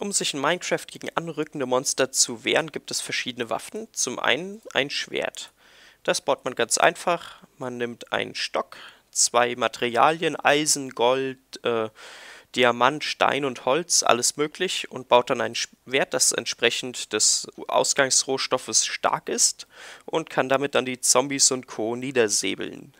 Um sich in Minecraft gegen anrückende Monster zu wehren, gibt es verschiedene Waffen. Zum einen ein Schwert. Das baut man ganz einfach. Man nimmt einen Stock, zwei Materialien, Eisen, Gold, äh, Diamant, Stein und Holz, alles möglich, und baut dann ein Schwert, das entsprechend des Ausgangsrohstoffes stark ist und kann damit dann die Zombies und Co. niedersäbeln.